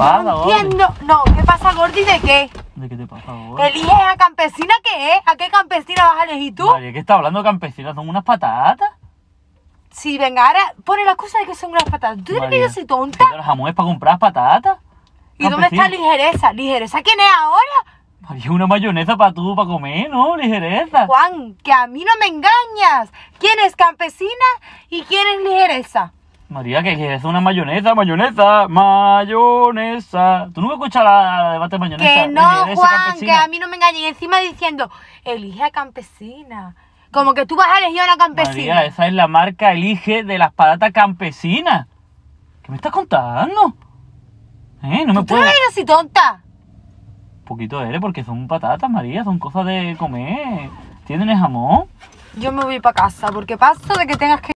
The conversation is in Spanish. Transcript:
No No, ¿qué pasa, Gordi? ¿De qué? ¿De qué te pasa, Gordi? ¿Eliges a campesina qué es? ¿A qué campesina vas a elegir tú? Vale, ¿qué está hablando campesina? ¿Son unas patatas? Sí, venga, ahora pone la excusa de que son unas patatas. ¿Tú crees que yo soy tonta? ¿Pero jamón para comprar patatas? ¿Y dónde está ligereza? ¿Ligereza quién es ahora? Es una mayonesa para tú, para comer, ¿no? Ligereza. Juan, que a mí no me engañas. ¿Quién es campesina y quién es ligereza? María, que, es una mayonesa, mayonesa, mayonesa. ¿Tú nunca escuchas la, debate de mayonesa? Que no, Juan, que a mí no me engañen. Encima diciendo, elige a campesina. Como que tú vas a elegir a una campesina. María, esa es la marca Elige de las patatas campesinas. ¿Qué me estás contando? ¿Eh? No me ¿Tú eres así tonta? poquito eres porque son patatas, María, son cosas de comer. ¿Tienen jamón? Yo me voy para casa porque paso de que tengas que...